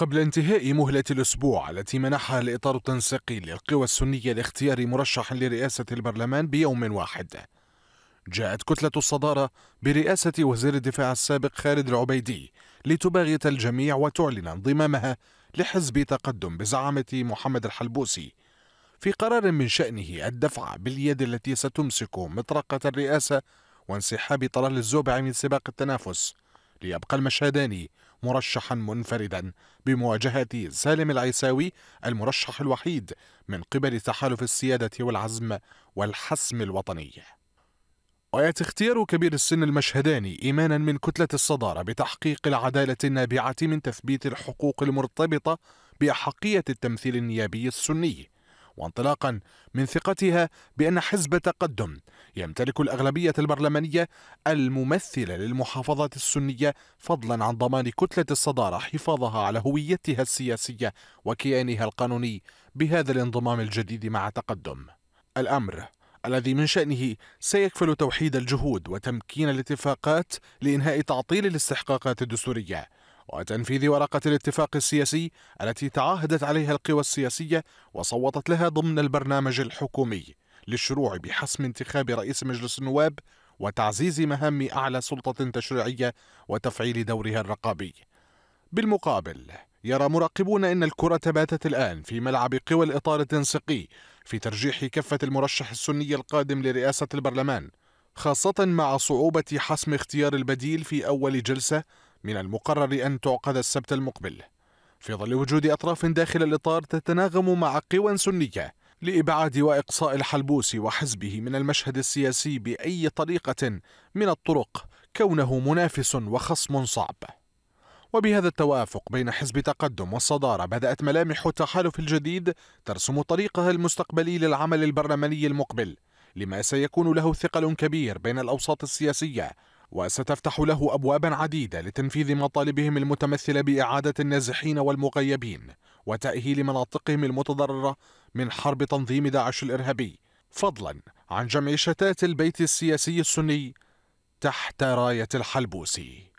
قبل انتهاء مهلة الأسبوع التي منحها الإطار التنسيقي للقوى السنية لاختيار مرشح لرئاسة البرلمان بيوم واحد جاءت كتلة الصدارة برئاسة وزير الدفاع السابق خالد العبيدي لتباغت الجميع وتعلن انضمامها لحزب تقدم بزعامة محمد الحلبوسي في قرار من شأنه الدفع باليد التي ستمسك مطرقة الرئاسة وانسحاب طلال الزوبع من سباق التنافس ليبقى المشهدان مرشحا منفردا بمواجهة سالم العيساوي المرشح الوحيد من قبل تحالف السيادة والعزم والحسم الوطني ويأتي اختيار كبير السن المشهداني إيمانا من كتلة الصدارة بتحقيق العدالة النابعة من تثبيت الحقوق المرتبطة بأحقية التمثيل النيابي السني وانطلاقا من ثقتها بأن حزب تقدم يمتلك الأغلبية البرلمانية الممثلة للمحافظات السنية فضلا عن ضمان كتلة الصدارة حفاظها على هويتها السياسية وكيانها القانوني بهذا الانضمام الجديد مع تقدم الأمر الذي من شأنه سيكفل توحيد الجهود وتمكين الاتفاقات لإنهاء تعطيل الاستحقاقات الدستورية وتنفيذ ورقة الاتفاق السياسي التي تعاهدت عليها القوى السياسية وصوتت لها ضمن البرنامج الحكومي للشروع بحسم انتخاب رئيس مجلس النواب وتعزيز مهام أعلى سلطة تشريعية وتفعيل دورها الرقابي. بالمقابل يرى مراقبون أن الكرة باتت الآن في ملعب قوى الإطار التنسيقي في ترجيح كفة المرشح السني القادم لرئاسة البرلمان خاصة مع صعوبة حسم اختيار البديل في أول جلسة من المقرر أن تعقد السبت المقبل في ظل وجود أطراف داخل الإطار تتناغم مع قوى سنية لإبعاد وإقصاء الحلبوسي وحزبه من المشهد السياسي بأي طريقة من الطرق كونه منافس وخصم صعب وبهذا التوافق بين حزب تقدم والصدارة بدأت ملامح التحالف الجديد ترسم طريقها المستقبلي للعمل البرلماني المقبل لما سيكون له ثقل كبير بين الأوساط السياسية وستفتح له أبوابا عديدة لتنفيذ مطالبهم المتمثلة بإعادة النازحين والمغيبين وتأهيل مناطقهم المتضررة من حرب تنظيم داعش الإرهابي فضلا عن جمع شتات البيت السياسي السني تحت راية الحلبوسي